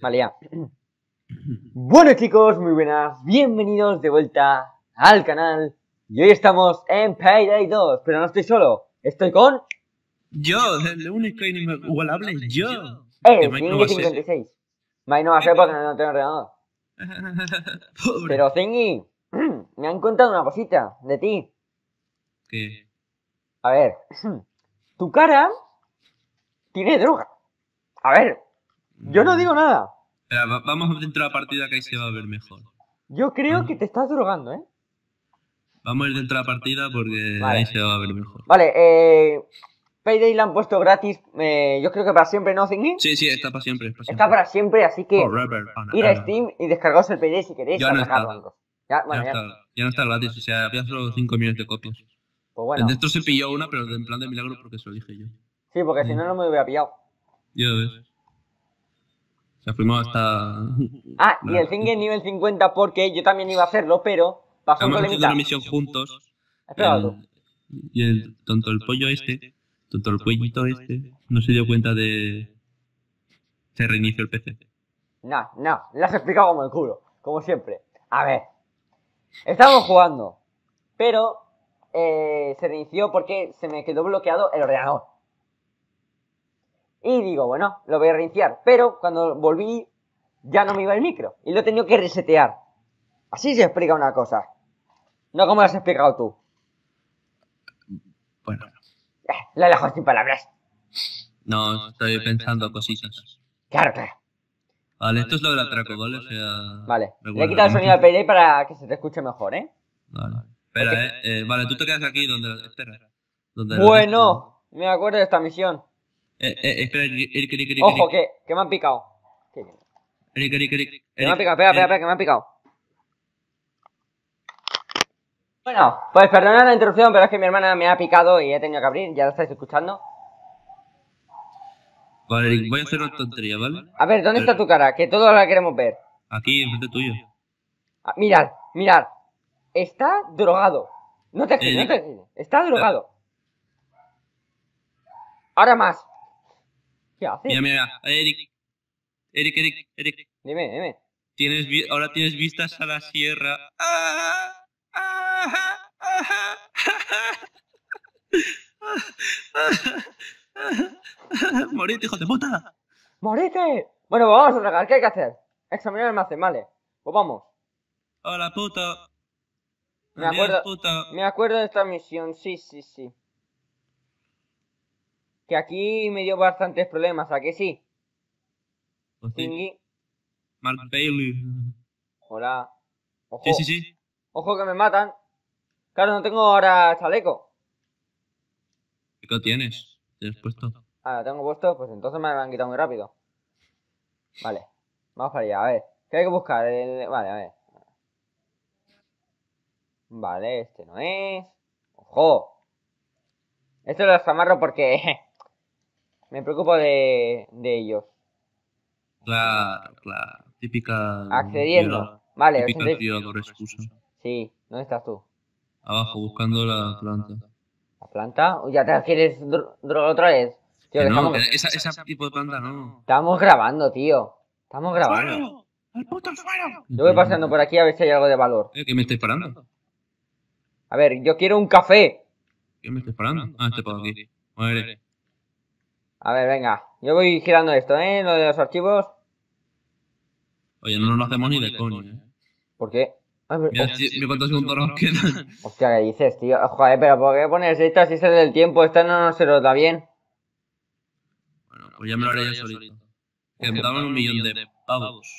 Vale, ya. bueno, chicos, muy buenas. Bienvenidos de vuelta al canal. Y hoy estamos en Payday 2, pero no estoy solo. Estoy con... Yo, el único inigualable, yo. Eh, Mike no va a ser. no porque no tengo ordenador. Pobre. Pero, Zingy, me han contado una cosita de ti. ¿Qué? A ver, tu cara tiene droga. A ver, yo no digo nada. pero vamos dentro de la partida que ahí se va a ver mejor. Yo creo que te estás drogando, ¿eh? Vamos a ir dentro de la partida porque ahí se va a ver mejor. Vale, eh, Payday la han puesto gratis, eh, yo creo que para siempre, ¿no, Zingy? Sí, sí, está para siempre. Está, para siempre, así que ir a Steam y descargaos el Payday si queréis. Ya no está. Ya, no está gratis, o sea, había solo 5 millones de copias. pues bueno. de esto se pilló una, pero en plan de milagro porque se lo dije yo. Sí, porque si mm. no, no me hubiera pillado. Ya ves. La fuimos hasta... Ah, y el es nivel 50 porque yo también iba a hacerlo, pero pasó un una misión juntos. y el tonto el pollo este, tonto el pollito este, no se dio cuenta de... Se reinició el PC. No, no, le has explicado como el culo, como siempre. A ver, estábamos jugando, pero eh, se reinició porque se me quedó bloqueado el ordenador. Y digo, bueno, lo voy a reiniciar. Pero cuando volví, ya no me iba el micro. Y lo he tenido que resetear. Así se explica una cosa. No como lo has explicado tú. Bueno. no eh, lo dejo sin palabras. No, estoy pensando cositas. Claro, claro. Vale, esto es lo del atraco, ¿vale? O sea, vale. Le he quitado el sonido al Payday para que se te escuche mejor, ¿eh? Vale. Espera, ¿eh? eh vale, tú te quedas aquí donde... Espera. Donde bueno, me acuerdo de esta misión. Eh, eh, espera, Eric, Eric, Ojo, que, que me han picado. Eric, Eric, Que me han picado, espera, espera, espera, que me han picado. Bueno, pues perdona la interrupción, pero es que mi hermana me ha picado y he tenido que abrir, ya lo estáis escuchando. Vale, voy a hacer una tontería, ¿vale? A ver, ¿dónde está tu cara? Que todos la queremos ver. Aquí, en frente tuyo. Ah, mirad, mirad. Está drogado. No te escribes, no te Está drogado. Ahora más. ¿Qué haces? Mira, mira, Eric. Eric, Eric, Eric. Dime, dime. Tienes vi ahora tienes vistas a la sierra. ¡Morite, hijo de puta! ¡Morite! Bueno, pues vamos a tragar, ¿qué hay que hacer? Examinar el almacén, vale. Pues vamos. Hola, puta. Me acuerdo, me acuerdo de esta misión, sí, sí, sí. Que aquí me dio bastantes problemas, aquí sí? Mark Hola. Ojo. Sí, sí, sí. Ojo que me matan. Claro, no tengo ahora chaleco. ¿Qué tienes? ¿Tienes puesto? Ah, lo tengo puesto, pues entonces me lo han quitado muy rápido. Vale. Vamos para allá, a ver. ¿Qué hay que buscar? Vale, a ver. Vale, este no es. ¡Ojo! Esto lo desamarro porque me preocupo de, de ellos. Claro, claro. Típica. Accediendo. vale, típica violador excusa. Sí, ¿dónde estás tú? Abajo, buscando la planta. ¿La planta? ya te quieres otra vez. Tío, no, esa, esa, tipo de planta no. Estamos grabando, tío. Estamos grabando. ¡Al puto suelo! Yo voy pasando por aquí a ver si hay algo de valor. Eh, ¿Qué me estáis parando? A ver, yo quiero un café. ¿Qué me estáis parando? Ah, este puedo aquí. A ver, venga. Yo voy girando esto, ¿eh? Lo de los archivos. Oye, no nos lo hacemos ni de coño, ¿eh? ¿Por qué? ¿Me pero... Mira, tío, mira cuántos nos quedan. Hostia, ¿qué dices, tío? Joder, pero ¿por qué pones esta si es del tiempo? Esta no, no se nos da bien. Bueno, pues ya me lo haré yo solito. Que me daban un millón de pavos.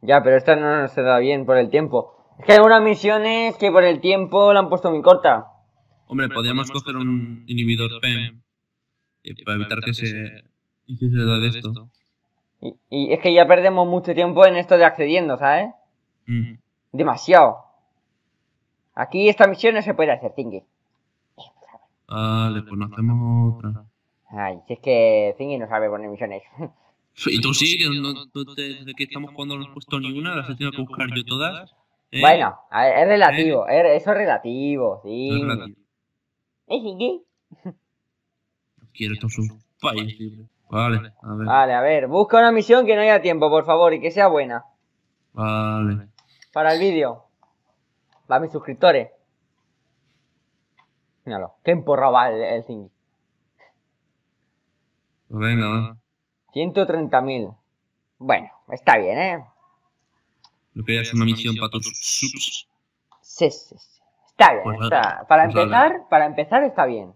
Ya, pero esta no, nos se da bien por el tiempo. Es que hay algunas misiones que por el tiempo la han puesto muy corta. Hombre, podríamos coger un inhibidor PEM para evitar que se, que se da de esto. Y, es que ya perdemos mucho tiempo en esto de accediendo, ¿sabes? Mm. Demasiado. Aquí esta misión no se puede hacer, Tingy. Vale, pues no hacemos otra. Ay, si es que Tingy no sabe poner misiones. Y tú sí, que no, te, desde que estamos jugando no he puesto ninguna, las he tenido que buscar yo todas. Eh, bueno, es relativo, eh. eso es relativo, sí. es ¿Eh, quiero estar Vale, a ver. Vale, a ver, busca una misión que no haya tiempo, por favor, y que sea buena. Vale. Para el vídeo. Para mis suscriptores. Míralo, qué emporrado el, el Venga, va. 130.000. Bueno, está bien, ¿eh? Lo que es una misión para todos subs. Sí, sí, sí. Está bien, está. Pues para pues empezar, para empezar está bien.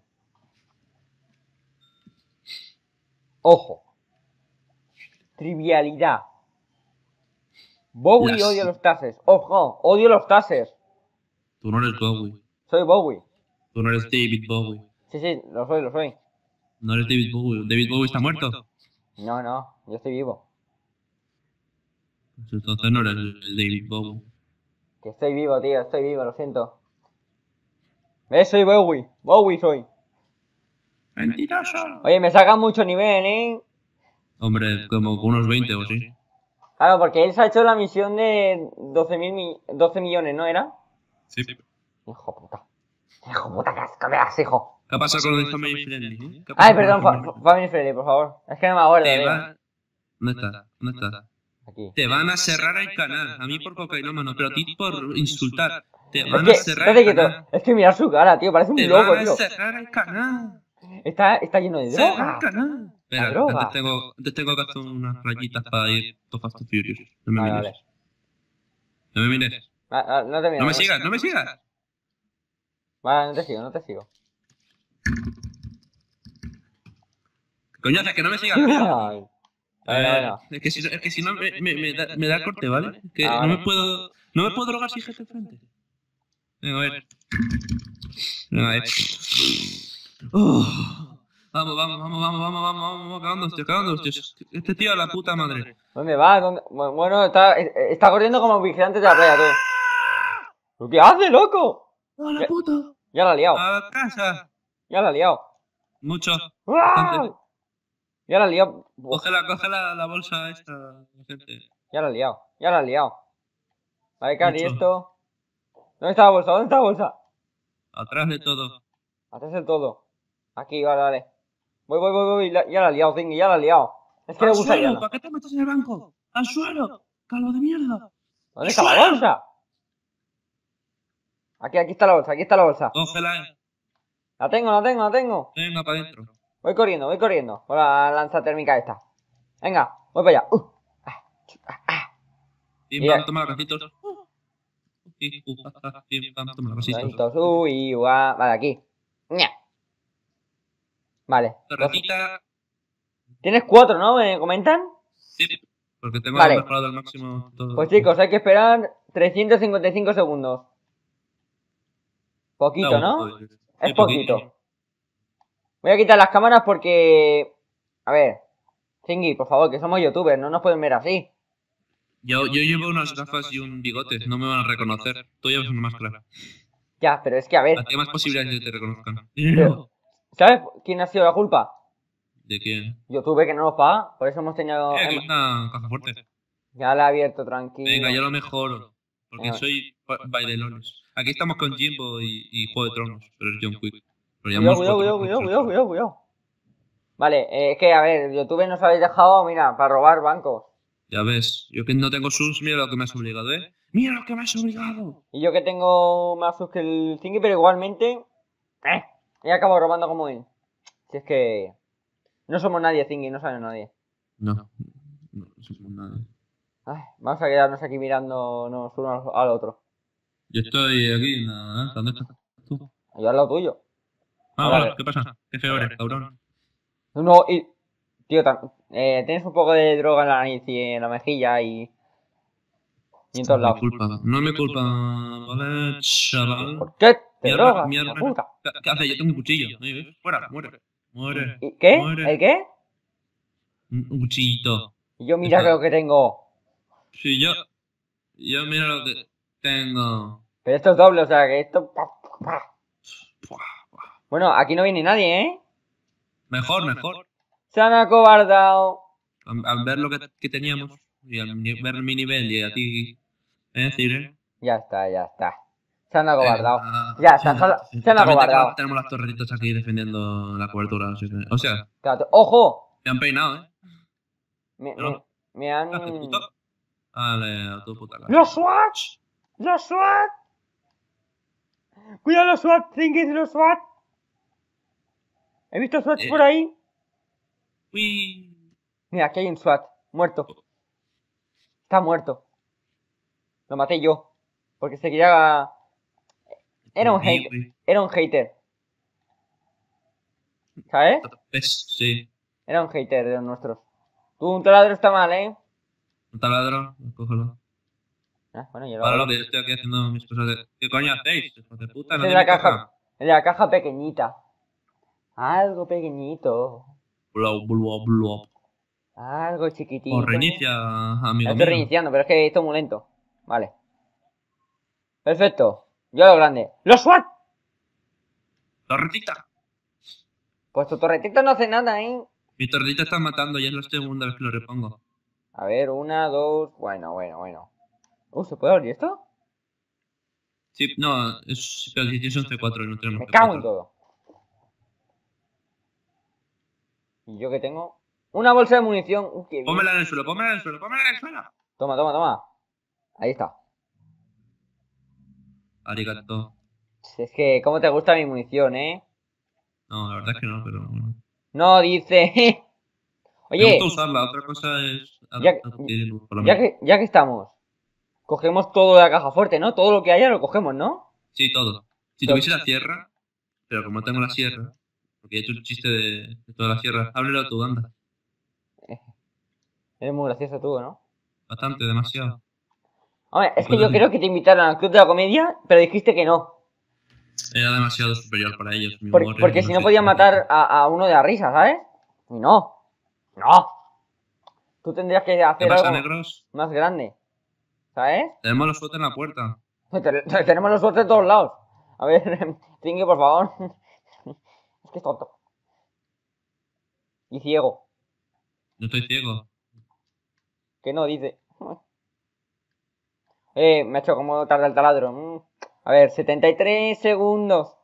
Ojo. Trivialidad. Bowie odia los tases. Ojo, odio los tases. Tú no eres Bowie. Soy Bowie. Tú no eres David Bowie. Sí, sí, lo soy, lo soy. No eres David Bowie. ¿David Bowie está muerto? No, no, yo estoy vivo. Entonces no eres David Bowie. Que estoy vivo, tío, estoy vivo, lo siento. ¿Ves? Eh, soy Bowie. Bowie soy. Mentiroso. Oye, me saca mucho nivel, ¿eh? Hombre, como unos 20 o sí. Claro, porque él se ha hecho la misión de 12, 12 millones, ¿no era? Sí. Hijo puta. Hijo puta, qué me das, hijo. ¿Qué ha pasado con de Family Friendly? Eh? Ay, perdón, Family Friendly, por favor. Es que no me acuerdo. ¿Dónde eh. está? ¿Dónde está? Te van a cerrar el canal. A mí por cocainómano, pero a ti por insultar. Te van a cerrar el canal. Es que mirar su cara, tío. Parece un loco, tío. Te van a cerrar el canal. Está, está lleno de droga. Espera, Antes, tengo, antes tengo que hacer unas rayitas para ir to Fast Furious. No me mires. No me mires. no, me sigas, no me sigas. Vale, no te sigo, no te sigo. Coño, es que no me sigas. Eh, es, que si, es que si no me, da, me corte, ¿vale? Que ah, no, me puedo, no me puedo drogar si jefe de enfrente. Venga, a ver. Venga, a ver. Oh. Vamos, vamos, vamos, vamos, vamos, vamos, vamos, vamos, cagando hostias, cagando Este tío a la puta madre. ¿Dónde va? Bueno, está, está corriendo como vigilante de la playa, tú. ¿Qué hace, loco? la puta! Ya la ha liado. ¡A casa! Ya la ha liado. Mucho. ¡Ah! Ya la ha liado. Cógela, la bolsa esta, gente. Ya la ha liado, ya la ha liado. Vale, Cari, esto. ¿Dónde está la bolsa? ¿Dónde está la bolsa? Atrás de todo. Atrás de todo. Aquí, vale, vale. Voy, voy, voy, voy. ya la he liado, Zingy, ya la he liado. Es que le gusta suelo, ¿Para qué te metes en el banco? ¡Al suelo! ¡Calo de mierda! ¿Dónde está la bolsa? Aquí, aquí está la bolsa, aquí está la bolsa. Cógela. La tengo, la tengo, la tengo. Venga, para adentro. Voy corriendo, voy corriendo. Con la lanza térmica esta. Venga, voy para allá. Ah, uh. ah, ah. Bien, vamos a tomar bracitos. Bien, vamos a tomar va Uy, Vale, aquí. ¡Nya! Vale. Tienes cuatro, ¿no? ¿Me comentan? Sí, porque tengo vale. al máximo todo. Pues chicos, hay que esperar 355 segundos. Poquito, ¿no? es poquito. Voy a quitar las cámaras porque... A ver, Chingy, por favor, que somos youtubers, no nos pueden ver así. Yo, yo llevo unas gafas y un bigote, no me van a reconocer. Tú llevas una máscara. Ya, pero es que a ver... Hay más posibilidades de que te reconozcan. ¿Sabes quién ha sido la culpa? ¿De quién? YouTube, que no nos paga. Por eso hemos tenido... Es una caja fuerte. Ya la he abierto, tranquilo. Venga, yo lo mejoro. Porque soy bailelones. Aquí estamos con Jimbo y, y, Juego de Tronos, pero es John Quick. Cuidado, cuidado, cuidado, cuidado, cuidado, cuidado, Vale, eh, es que, a ver, YouTube nos habéis dejado, mira, para robar bancos. Ya ves, yo que no tengo sus mira lo que me has obligado, ¿eh? ¡Mira lo que me has obligado! Y yo que tengo más sus que el Zingy, pero igualmente... ¡Eh! Y acabo robando como él. Si es que. No somos nadie, Zingy, no sabe nadie. No, no somos nadie. Ay, vamos a quedarnos aquí mirándonos uno al otro. Yo estoy aquí nada, ¿Dónde estás tú? Yo al lado tuyo. Ah, vale, ¿qué pasa? ¿Qué feo eres, cabrón? No, y. Tío, eh, tienes un poco de droga en la nariz y en la mejilla y. Y en todos lados. No me culpa, no me culpa, ¿vale, chaval? ¿Por qué Mierda, mierda, ¿Qué hace? Yo tengo un cuchillo. Fuera, muere. Muere. ¿Qué? ¿El qué? Un cuchillito. Yo mira lo que tengo. Sí, yo. Yo mira lo que tengo. Pero esto es doble, o sea que esto. Bueno, aquí no viene nadie, ¿eh? Mejor, mejor. Se han acobardado. Al, ver lo que, teníamos y al ver mi nivel y a ti. ¿eh, Ya está, ya está. Se han eh, agobardado ah, ya, se, han, agobardado Tenemos las torretitas aquí defendiendo la cobertura. o sea. ¡Ojo! Me han peinado, ¿eh? Me, me, han. Dale, a tu puta cara. ¡Los SWAT! ¡Los SWAT! ¡Cuidado los SWAT! ¡Trinket los SWAT! ¿He visto SWAT eh. por ahí? Mira, aquí hay un SWAT. Muerto. Está muerto. Lo maté yo. Porque se quería era un hater. Era un hater. ¿Sabes? Sí. Era un hater de los nuestros. Tú, un taladro está mal, ¿eh? Un taladro, cógelo. Ah, bueno, yo lo lo que yo estoy aquí haciendo mis cosas de... ¿Qué coño hacéis? De puta, no la caja, en La caja pequeñita. Algo pequeñito. Algo chiquitito. O ¿eh? reinicia, amigo. estoy reiniciando, pero es que esto es muy lento. Vale. Perfecto. Yo lo grande. ¡Los SWAT! Torretita. Pues tu torretita no hace nada, ¿eh? Mi torretita está matando, ya es la segunda vez que lo repongo. A ver, una, dos. Bueno, bueno, bueno. Uh, ¿se puede abrir esto? Sí, no, es, el c 4 no tenemos. Me cago en todo. ¿Y yo qué tengo? Una bolsa de munición. Uh, en el suelo, ¡Póngala en el suelo, ¡Póngala en el suelo. Toma, toma, toma. Ahí está. Arigato. Es que, ¿cómo te gusta mi munición, eh? No, la verdad es que no, pero No, dice. Oye. Me gusta usarla, otra cosa es. Ya, que, ya que estamos, cogemos todo de la caja fuerte, ¿no? Todo lo que haya lo cogemos, ¿no? Sí, todo. Si tuviese la sierra, pero como tengo la sierra, porque he hecho un chiste de, toda la sierra, háblelo tú, anda. Eres muy gracioso tú, ¿no? Bastante, demasiado. Hombre, es que yo creo que te invitaron al Club de la Comedia, pero dijiste que no. Era demasiado superior para ellos. Mi porque si no podían matar a, uno de la risa, ¿sabes? Y no. No. Tú tendrías que hacer pasa, negros? más grande. ¿Sabes? Tenemos los suerte en la puerta. Pues tenemos los suerte en todos lados. A ver, Tingue, por favor. es que es tonto. Y ciego. No estoy ciego. Que no, dice. Eh, me ha hecho como tarda el taladro. A ver, 73 segundos.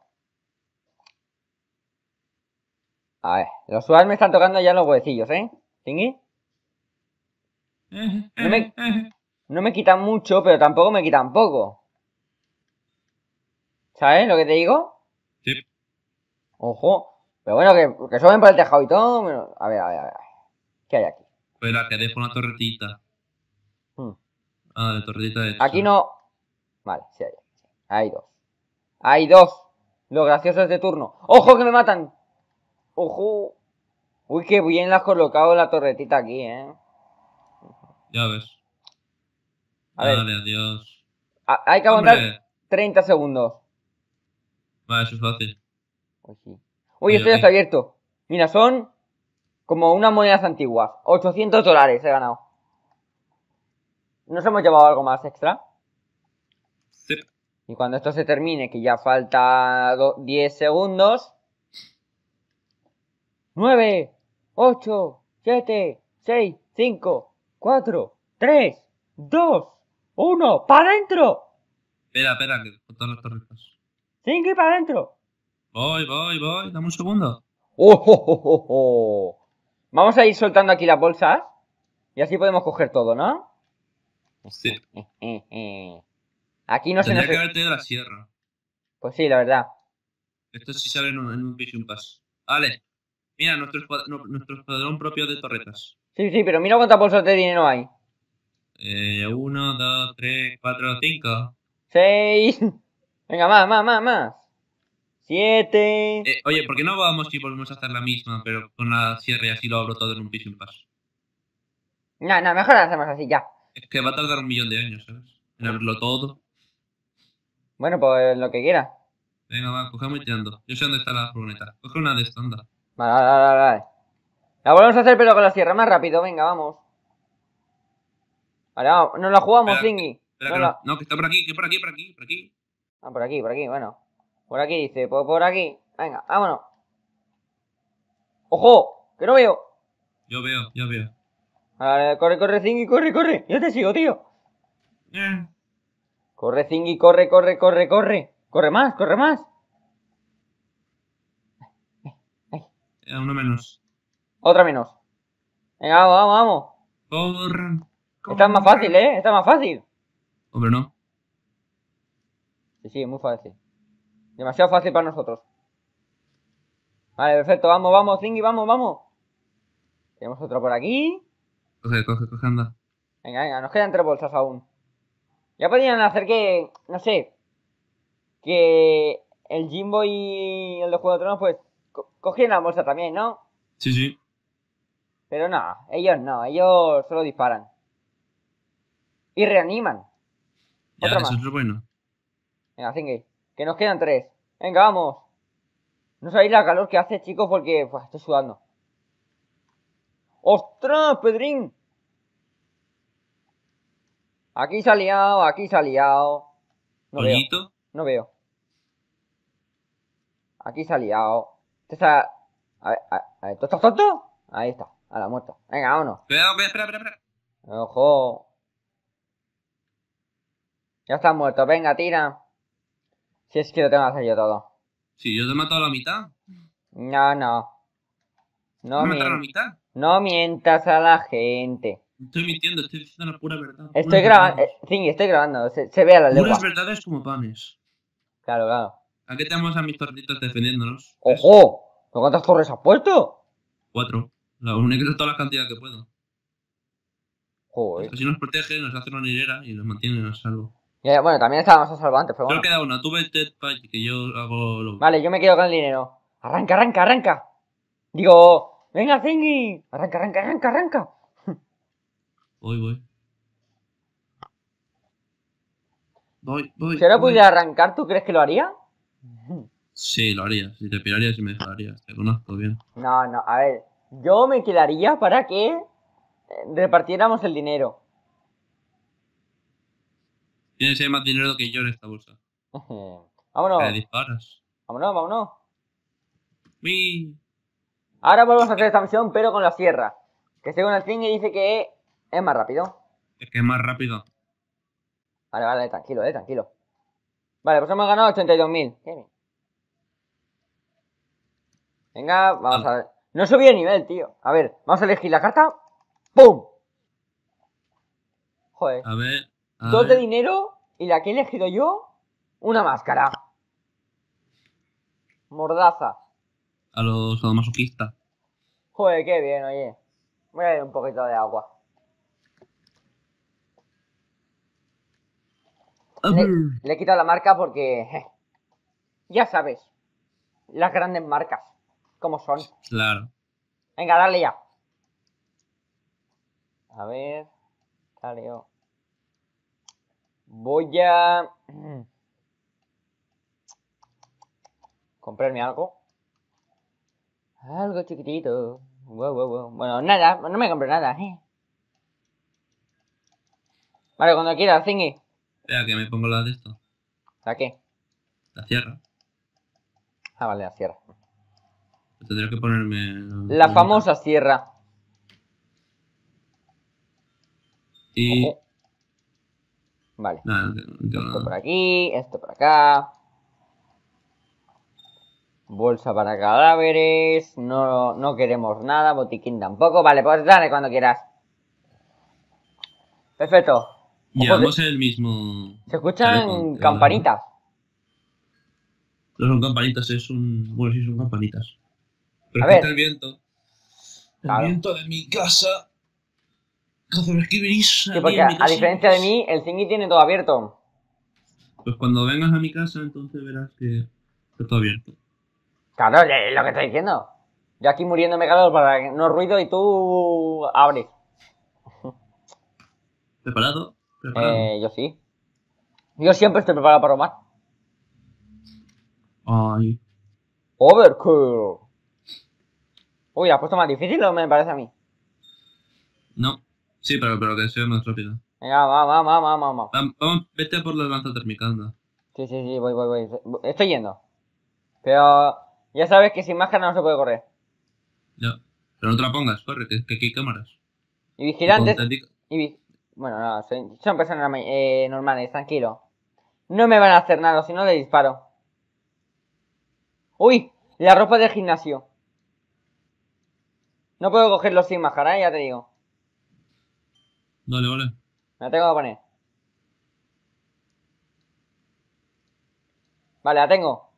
A ver, los suaves me están tocando ya los huecillos, ¿eh? ¿Tingui? No me, quitan mucho, pero tampoco me quitan poco. ¿Sabes lo que te digo? Sí. Ojo. Pero bueno, que, suben por el tejado y todo. A ver, a ver, a ver. ¿Qué hay aquí? la que dejo una torretita. Ah, de torretita de Aquí no. Vale, sí, hay, hay dos. Hay dos. Los graciosos de turno. ¡Ojo que me matan! ¡Ojo! Uy, qué bien la has colocado la torretita aquí, ¿eh? Ya ves. A Dale, adiós. Ah, hay que aguantar 30 segundos. Vale, eso es fácil. Uy, Uy esto ya está abierto. Mira, son como unas monedas antiguas. 800 dólares he ganado. ¿Nos hemos llevado algo más extra? Sí. Y cuando esto se termine, que ya falta 10 segundos. 9, 8, 7, 6, 5, 4, 3, 2, 1, ¡para adentro! Espera, espera, que las los Sí, y para adentro. Voy, voy, voy, dame un segundo. Oh, oh, oh, oh, Vamos a ir soltando aquí las bolsas. Y así podemos coger todo, ¿no? Sí. Aquí no se nos... que e haber tenido la sierra. Pues sí, la verdad. Esto sí sale en un, en un paso. Pass. Vale. Mira, nuestro, esquadrón propio de torretas. Sí, sí, pero mira cuánta bolsa de dinero hay. Eh, uno, dos, tres, cuatro, cinco. Seis. Venga, más, más, más, más. Siete. Eh, oye, ¿por qué no vamos y volvemos a hacer la misma, pero con la sierra y así lo abro todo en un un paso? No, no, mejor lo hacemos así, ya. Es que va a tardar un millón de años, ¿sabes? En abrirlo todo. Bueno, pues lo que quiera. Venga, va, cogemos y tirando. Yo sé dónde está la furgoneta. Coge una de estándar. anda. Vale, vale, vale, vale. La volvemos a hacer, pero con la sierra más rápido. Venga, vamos. Vale, vamos. Nos la jugamos, espera, no, que está por aquí, que por aquí, por aquí, por aquí. Ah, por aquí, por aquí, bueno. Por aquí, dice. Por, pues por aquí. Venga, vámonos. ¡Ojo! ¡Que no veo! Yo veo, yo veo corre, corre, Zingy, corre, corre. Yo te sigo, tío. Corre, Zingy, corre, corre, corre, corre. Corre más, corre más. Una uno menos. Otra menos. Venga, vamos, vamos, vamos. más fácil, ¿eh? Esta más fácil. Hombre, no. Sí, sí, es muy fácil. Demasiado fácil para nosotros. Vale, perfecto. Vamos, vamos, Zingy, vamos, vamos. Tenemos otro por aquí. Coge, coge, coge, anda. Venga, venga, nos quedan tres bolsas aún. Ya podrían hacer que, no sé, que el Jimbo y el de Juego de pues, cogían la bolsa también, ¿no? Sí, sí. Pero no, ellos no, ellos solo disparan. Y reaniman. Ya, eso es bueno. Venga, Zingue que nos quedan tres. Venga, vamos. No sabéis la calor que hace, chicos, porque estoy sudando. ¡Ostras, Pedrín! Aquí se ha liado, aquí se ha liado. No veo. No veo. Aquí se ha liado. Este a... A ver, a ver, estás tonto? Ahí está, a la muerta. Venga, vámonos. Espera, espera, espera, espera. Ojo. Ya está muerto, venga, tira. Si es que lo tengo que hacer yo todo. Si, sí, yo te he matado a la mitad. No, no. No, ¿Me matado a la mitad? No mientas a la gente. Estoy mintiendo, estoy diciendo la pura verdad. Estoy grabando, eh, sí, estoy grabando, se, ve a la lengua. Puras verdades como panes. Claro, claro. Aquí tenemos a mis tortitas defendiéndonos. ¡Ojo! ¿Cuántas torres has puesto? Cuatro. La única todas las cantidades que puedo. Joder. Así nos protege, nos hace una hilera y nos mantiene a salvo. Ya, bueno, también estábamos a salvo antes, pero bueno. Yo queda una, tú vete que yo hago lo Vale, yo me quedo con el dinero. Arranca, arranca, arranca. Digo, Venga, Zingy. Arranca, arranca, arranca, arranca. Voy, voy. Voy, voy. Si ahora pudiera arrancar, ¿tú crees que lo haría? Sí, lo haría. Si te pirarías sí me dejarías. Te conozco bien. No, no, a ver. Yo me quedaría para que eh, repartiéramos el dinero. Tienes ahí más dinero que yo en esta bolsa. vámonos. Te disparas. Vámonos, vámonos. Uy. Ahora volvemos a hacer esta misión, pero con la sierra. Que según el y dice que es más rápido. Es que es más rápido. Vale, vale, tranquilo, eh, tranquilo. Vale, pues hemos ganado 82.000. Venga, vamos a ver. No subí el nivel, tío. A ver, vamos a elegir la carta. ¡Pum! Joder. A ver. Dos de dinero y la que he elegido yo, una máscara. Mordaza a los sadomasoquistas. Joder, qué bien, oye. Voy a ir un poquito de agua. Le, he quitado la marca porque. ya sabes. Las grandes marcas. Como son? Claro. Venga, dale ya. A ver. yo Voy a. Mm, comprarme algo. Algo chiquitito. Wow, wow, wow. Bueno, nada, no me compré nada, ¿eh? Vale, cuando quieras, Zingy. Espera, que me pongo la de esto. ¿La qué? La sierra. Ah, vale, la sierra. que ponerme... La famosa sierra. Y... Vale. esto por aquí, esto por acá. Bolsa para cadáveres. No, queremos nada. Botiquín tampoco. Vale, pues dale cuando quieras. Perfecto. en el mismo. Se escuchan campanitas. No son campanitas, es un. Bueno, sí, son campanitas. Pero A ver. el viento. El viento de mi casa. Que venís a diferencia de mí, el Zingy tiene todo abierto. Pues cuando vengas a mi casa, entonces verás que está todo abierto lo que estoy diciendo. Yo aquí muriéndome calor para que no ruido y tú abres. ¿Preparado? Eh, yo sí. Yo siempre estoy preparado para romper. Ay. Overkill. Uy, has puesto más difícil o me parece a mí? No. Sí, pero, pero que sea más rápido. Venga, vamos, vamos, va, Vamos, vete por la lanza térmica, Sí, sí, sí, voy, voy, voy. Estoy yendo. Pero ya sabes que sin máscara no se puede correr. Ya. Pero no te la pongas, corre, que, aquí hay cámaras. Y vigilantes. Bueno, no, son, personas eh, normales, tranquilo. No me van a hacer nada, si no le disparo. ¡Uy! La ropa del gimnasio. No puedo cogerlo sin máscara, ¿eh? ya te digo. Vale, vale. Me la tengo que poner. Vale, la tengo.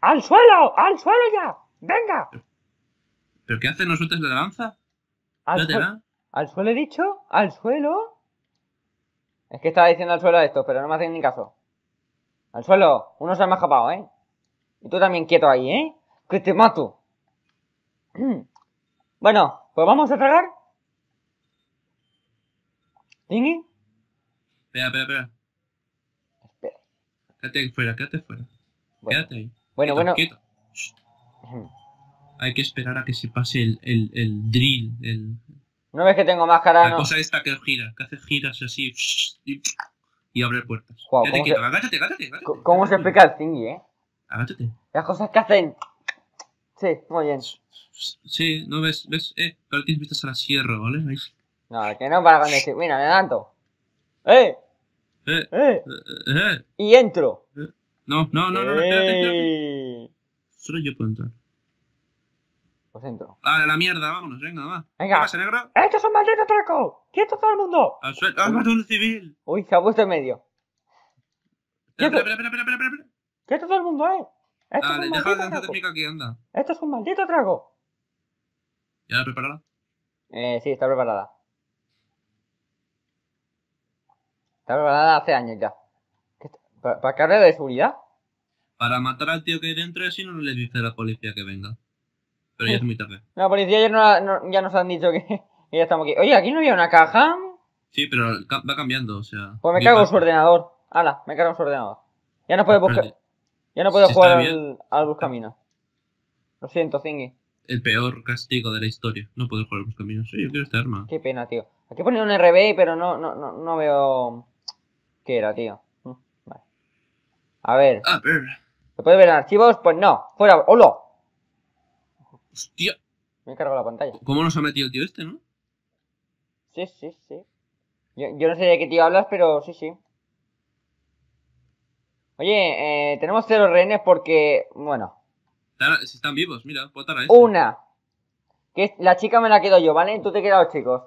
¡Al suelo! ¡Al suelo ya! ¡Venga! ¿Pero qué hace? nosotros de la danza. ¿Al, ¿Al suelo he dicho? ¿Al suelo? Es que estaba diciendo al suelo esto, pero no me hacen ni caso. Al suelo, uno se ha escapado, ¿eh? Y tú también quieto ahí, ¿eh? Que te mato. bueno, pues vamos a tragar. Vea, Espera, espera, espera. Espera. Quédate fuera, quédate fuera. Quédate ahí. Bueno, bueno. Hay que esperar a que se pase el, el, el drill. El... No ves que tengo máscara, La cosa esta que gira, que hace giras así y abre puertas. Wow, agáchate, agáchate, agáchate, ¿Cómo, se explica el thingy, eh? Agáchate. Las cosas que hacen. Sí, muy bien. Sí, no ves, ves, eh, claro tienes vistas a la sierra, ¿vale? Ahí. No, que no para cuando decir, mira, me adelanto. ¡Eh! Eh, ¡Eh! ¡Eh! ¡Eh! eh. Y entro. Eh. No, no, no, no, no espérate, espérate. Solo yo puedo entrar. Pues entro. Vale, la mierda, vámonos, venga, va. Venga. ¿Qué pasa, negro? ¡Estos son malditos ¿Quién ¡Quieto todo el mundo! ¡Has ¡Ah, de un civil! Uy, se ha puesto en medio. Espera, espera, espera, espera, espera. ¡Quieto todo el mundo, eh! Esto Dale, deja de ¡Esto es un maldito trago! ¿Ya la preparada? Eh, sí, está preparada. Está preparada hace años ya. ¿Para, ¿Para de seguridad? Para matar al tío que hay dentro y si no, le dice a la policía que venga. Pero ya es muy tarde. La policía ya, no, ya nos han dicho que, ya estamos aquí. Oye, ¿aquí no había una caja? Sí, pero va cambiando, o sea... Pues me cago en su ordenador. Ala, me cago en su ordenador. Ya no puedo ah, buscar... Ya no puedo jugar al, al Lo siento, Zingy. El peor castigo de la historia. No poder jugar al buscamino. Sí, yo quiero esta arma. Qué pena, tío. Aquí ponía un RB, pero no, no, no, no veo... ¿Qué era, tío? A ver. A ¿Se puede ver en archivos? Pues no. Fuera. ¡Hola! Hostia. Me he cargado la pantalla. ¿Cómo nos ha metido el tío este, no? Sí, sí, sí. Yo, no sé de qué tío hablas, pero sí, sí. Oye, eh, tenemos cero rehenes porque, bueno. Si están vivos, mira, puedo a este. Una. Que la chica me la quedo yo, ¿vale? Tú te quedas chicos.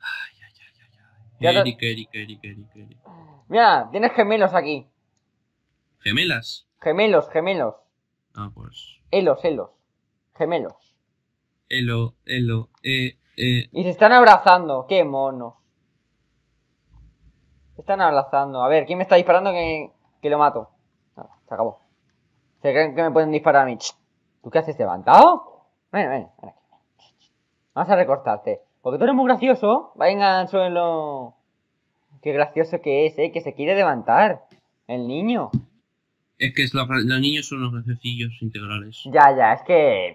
Ay, ay, ay, ay. ay. Mira, tienes gemelos aquí. ¿Gemelas? Gemelos, gemelos. Ah, pues. Elos, elos. Gemelos. Elo, elo, eh, eh. Y se están abrazando, qué monos! Se están abrazando. A ver, ¿quién me está disparando que, lo mato? se acabó. Se creen que me pueden disparar a mí. ¿Tú qué haces levantado? Venga, ven, ven aquí. Vamos a recortarte. Porque tú eres muy gracioso. venga suelo. Qué gracioso que es, ¿eh? Que se quiere levantar. El niño. Es que los niños son los jefecillos integrales. Ya, ya, es que...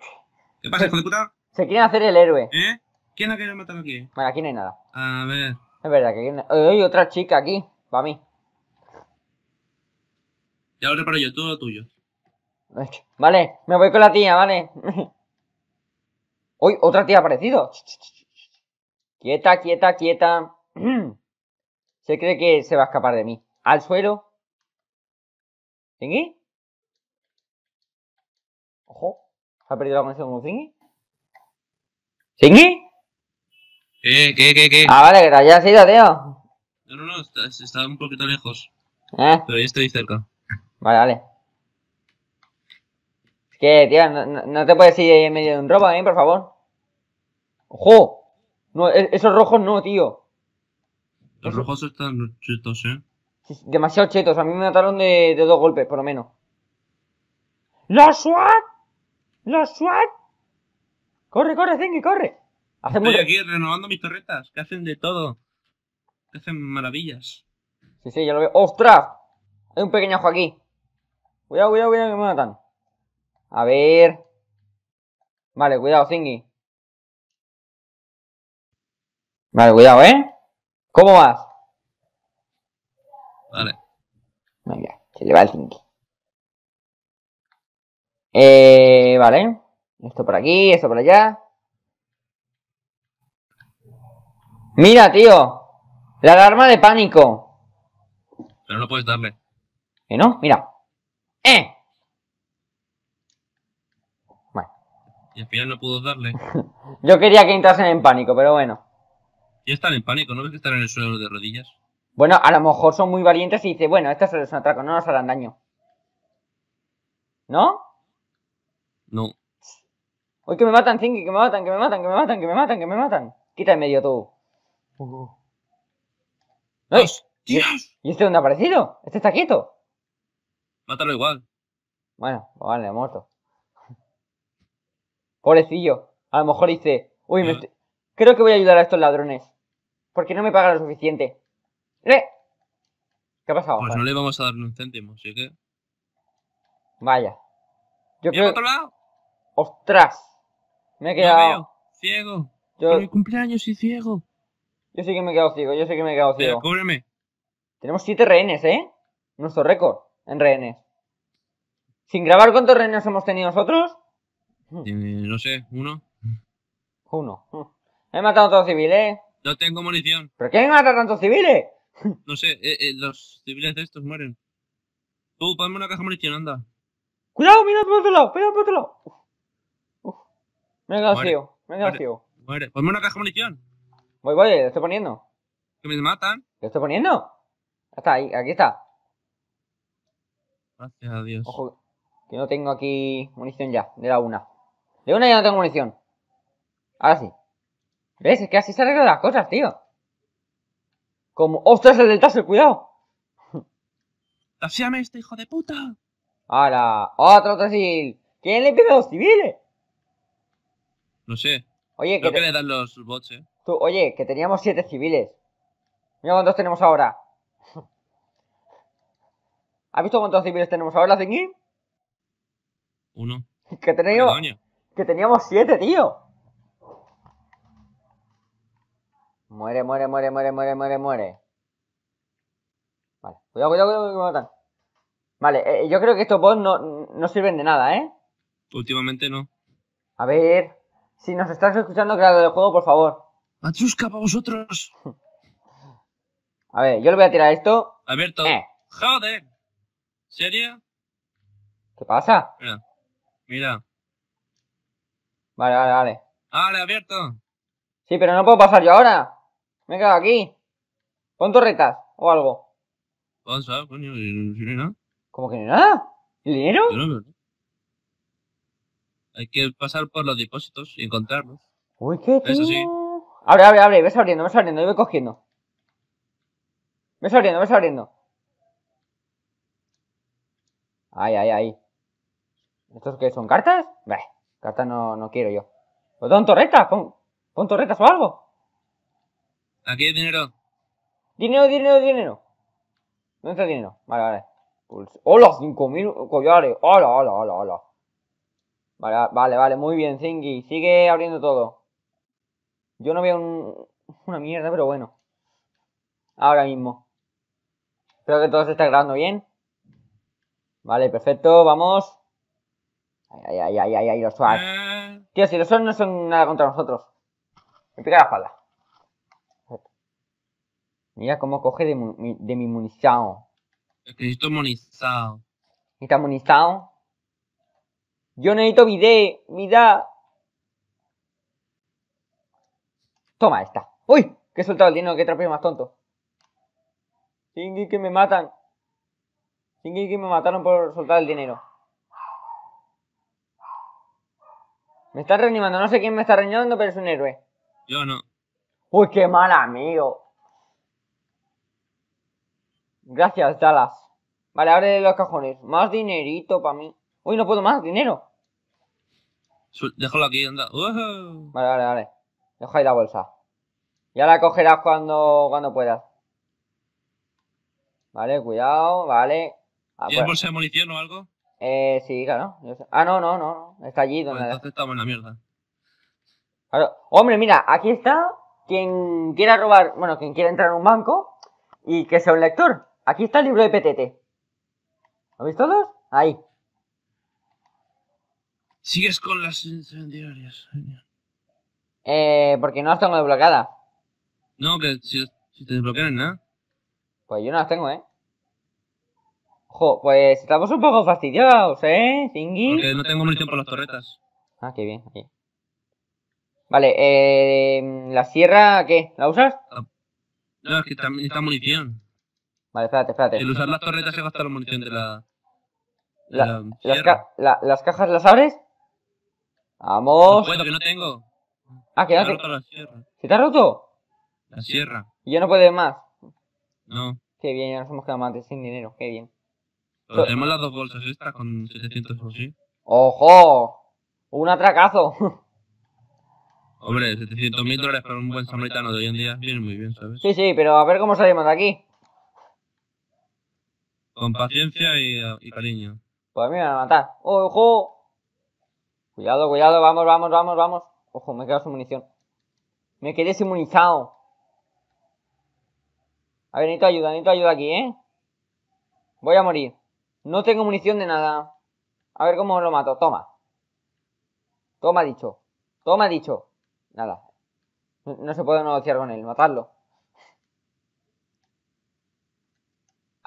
¿Qué pasa, hijo de puta? Se quiere hacer el héroe. ¿Eh? ¿Quién ha querido matar aquí? Bueno, aquí no hay nada. A ver... Es verdad que hay otra chica aquí, para mí. Ya lo reparo yo, todo lo tuyo. Vale, me voy con la tía, vale. Uy, otra tía ha aparecido. Quieta, quieta, quieta. Se cree que se va a escapar de mí. Al suelo. ¿Tingui? Ojo. ¿Se ha perdido la conexión con Zingy? ¿Zingy? ¿Qué, qué, qué, qué? Ah, vale, que ¿Ya has ido, tío. No, no, no, está, un poquito lejos. ¿Eh? Pero ya estoy cerca. Vale, vale. Es que, tío, no, te puedes ir en medio de un robo, ¿eh? Por favor. ¡Ojo! No, e-, esos rojos no, tío. Los rojos están chetos, ¿eh? demasiado chetos. A mí me mataron de, dos golpes, por lo menos. ¡La SWAT! ¡Los SWAT! ¡Corre, corre, Zengi, corre! Estoy aquí renovando mis torretas, que hacen de todo. Que hacen maravillas. Sí, sí, ya lo veo. ¡Ostras! Hay un pequeño aquí. Cuidado, cuidado, cuidado, que me matan. A ver. Vale, cuidado, Zingy. Vale, cuidado, ¿eh? ¿Cómo vas? Vale. Venga, se le va el tinky. Eh, vale. Esto por aquí, esto por allá. Mira, tío. La alarma de pánico. Pero no puedes darle. ¿Qué no? Mira. ¡Eh! Bueno. Y al final no pudo darle. Yo quería que entrasen en pánico, pero bueno. Ya están en pánico, ¿no ves que están en el suelo de rodillas? Bueno, a lo mejor son muy valientes y dice, bueno, estas es un no nos harán daño. ¿No? No. Uy, que me matan, Zingy, que me matan, que me matan, que me matan, que me matan, que me matan. Quita en medio tú. Oh. Este, ¿Y este dónde ha aparecido? Este está quieto. Mátalo igual. Bueno, vale, muerto. Pobrecillo. A lo mejor dice, uy, creo que voy a ayudar a estos ladrones. Porque no me paga lo suficiente. ¿Eh? ¿Qué ha pasado? Pues no le vamos a dar un céntimo, así que. Vaya. Yo creo... otro lado? ¡Ostras! Me he quedado. Ciego. Yo... Mi cumpleaños y ciego. Yo sé que me he quedado ciego, yo sé que me he quedado ciego. cúbreme. Tenemos siete rehenes, ¿eh? Nuestro récord en rehenes. Sin grabar, ¿cuántos rehenes hemos tenido nosotros? Eh, no sé, uno. Uno. He matado a todo civil, ¿eh? No tengo munición. ¿Pero quién mata a tantos civiles? No sé, eh, eh, los civiles de estos mueren. Tú, ponme una caja de munición, anda. ¡Cuidado! ¡Mira por otro lado! ¡Mira por otro lado! Uf. Me he quedado frío, Me he quedado Muere. Ponme una caja de munición. Voy, voy, le estoy poniendo. Que me matan. ¿Le estoy poniendo? Está ahí, aquí está. Gracias a Dios. que no tengo aquí munición ya. De la una. De una ya no tengo munición. Ahora sí. ¿Ves? Es que así se arreglan las cosas, tío. Como... ¡Ostras, el del taser! ¡Cuidado! ¡Taseame este hijo de puta! ¡Hala! ¡Otro trasil ¿Quién le pide a los civiles? No sé. Oye, Creo que, le dan los bots, eh. Tú, oye, que teníamos siete civiles. Mira cuántos tenemos ahora. ¿Has visto cuántos civiles tenemos ahora, Zingui? Uno. Que teníamos... Que teníamos siete, tío. Muere, muere, muere, muere, muere, muere, muere. Vale, cuidado, cuidado, cuidado que Vale, eh, yo creo que estos bots no, sirven de nada, ¿eh? Últimamente no. A ver, si nos estás escuchando, creador del juego, por favor. Machuska para vosotros. A ver, yo le voy a tirar esto. Abierto Eh. Joder. ¿Serio? ¿Qué pasa? Mira. Mira. Vale, vale, vale. Vale, abierto Sí, pero no puedo pasar yo ahora. Me quedo aquí. Pon torretas o algo. Pasa, coño, no ¿Cómo que no hay nada? ¿El dinero? Hay que pasar por los depósitos y encontrarlos. Uy, qué tío. Abre, abre, abre. Ves abriendo, ves abriendo. Yo voy cogiendo. Ves abriendo, ves abriendo. Ay, ay, ay. ¿Estos qué son? ¿Cartas? cartas no, no quiero yo. Pues pon torretas, pon, pon torretas o algo. Aquí hay dinero. Dinero, dinero, dinero. ¿Dónde está el dinero? Vale, vale. Pues, ¡Hola! 5.000 collares. ¡Hola, hola, hola, hola! Vale, vale, vale. Muy bien, Zingy. Sigue abriendo todo. Yo no veo un, una mierda, pero bueno. Ahora mismo. Espero que todo se está grabando bien. Vale, perfecto. Vamos. Ay, ay, ay, ay, ay, los Swags ah. Tío, si los SWAT no son nada contra nosotros. Me pica la espalda. Mira cómo coge de, mi, de mi munizado. Es que necesito munizado. ¿Está monizado? Yo necesito vide, vida. Toma esta. ¡Uy! Que he soltado el dinero, que trapeo más tonto. Singui que me matan. Sin que me mataron por soltar el dinero. Me está reanimando, no sé quién me está reanimando, pero es un héroe. Yo no. Uy, qué mal amigo. Gracias, Dallas. Vale, abre los cajones. Más dinerito para mí. Uy, no puedo más, dinero. Déjalo aquí, anda. Vale, vale, vale. Deja ahí la bolsa. Ya la cogerás cuando, puedas. Vale, cuidado, vale. Ah, ¿Tienes pues. bolsa de munición o algo? Eh, sí, claro. Ah, no, no, no. Está allí pues donde. Pues entonces estamos en la mierda. Hombre, mira, aquí está quien quiera robar, bueno, quien quiera entrar en un banco y que sea un lector. Aquí está el libro de PTT! ¿Lo veis todos? Ahí. Sigues con las incendiarias, genial. Eh, porque no las tengo desbloqueadas. No, que si, si te desbloquean, ¿no? Pues yo no las tengo, ¿eh? Ojo, pues estamos un poco fastidiados, ¿eh, Singy? Porque no tengo munición para las torretas. Ah, qué bien, aquí. Vale, eh, ¿la sierra qué? ¿La usas? Ah, no, es que también está munición. Vale, espérate, espérate. El usar las torretas se gasta la munición de la. la, las, cajas las abres? Vamos. No puedo, que no tengo. Ah, quédate. Se te... La sierra. ¿Se te ha roto? La sierra. ¿Y ya no puedes más? No. Qué bien, ya nos hemos quedado más sin dinero, qué bien. Pero tenemos las dos bolsas estas con 700 o ¿sí? ¡Ojo! ¡Un atracazo! Hombre, 700.000 mil dólares para un buen samaritano de hoy en día viene muy bien, ¿sabes? Sí, sí, pero a ver cómo salimos de aquí. Con paciencia y, cariño. Pues a mí me van a matar. ¡Ojo! Cuidado, cuidado, vamos, vamos, vamos, vamos. Ojo, me he quedado sin munición. Me quedé sin munición. A ver, necesito ayuda, necesito ayuda aquí, ¿eh? Voy a morir. No tengo munición de nada. A ver cómo lo mato. Toma. Toma dicho. Toma dicho. Nada. No se puede negociar con él. Matarlo.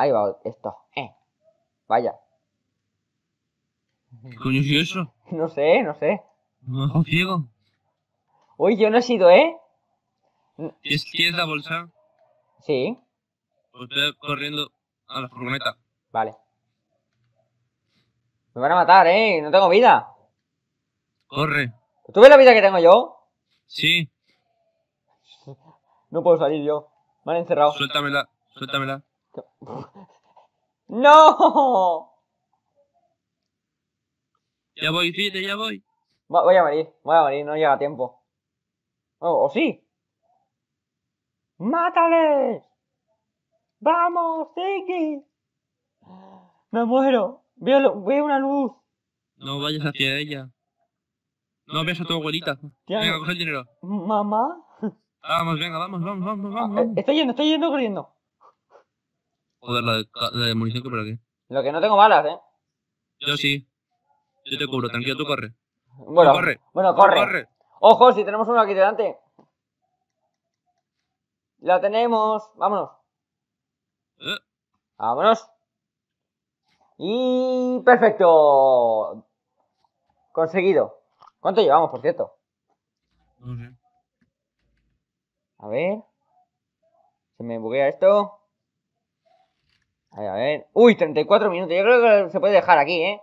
Ahí va esto. Eh. Vaya. ¿Qué coño es eso? No sé, no sé. Me ciego. Uy, yo no he sido, ¿eh? ¿Tienes, la bolsa? Sí. Pues corriendo a la furgoneta. Vale. Me van a matar, ¿eh? No tengo vida. Corre. ¿Tú ves la vida que tengo yo? Sí. No puedo salir yo. Me han encerrado. Suéltamela, suéltamela. ¡No! Ya voy, fíjate, ya voy. voy a morir, voy a morir, no llega a tiempo. Oh, ¿O sí? ¡Mátales! ¡Vamos, Tiki! ¡Me muero! Veo, una luz. No vayas hacia ella. No ves a tu abuelita. venga, coge el dinero. ¿Mamá? Vamos, venga, vamos, vamos, vamos, ah, vamos. estoy yendo, estoy yendo corriendo. Joder, la de, munición que por aquí. Lo que no tengo balas, ¿eh? Yo sí. Yo te cubro, tranquilo, tú corre. Bueno, corre. Bueno, corre. Ojo, si tenemos uno aquí delante. La tenemos. Vámonos. Eh. Vámonos. Y perfecto. Conseguido. ¿Cuánto llevamos, por cierto? No sé. A ver. Se me buguea esto. ¿eh? Uy, 34 minutos. Yo creo que se puede dejar aquí, ¿eh?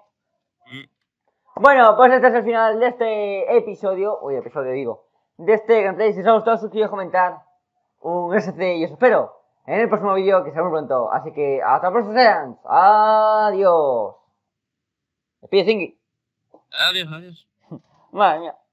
Mm. Bueno, pues este es el final de este episodio. Uy, episodio digo. De este gameplay. Si os ha gustado, suscribiros, comentar. Un SC y os espero en el próximo vídeo que sea muy pronto. Así que hasta pronto, sean. Adiós. Despide, Adiós, adiós. Madre mía.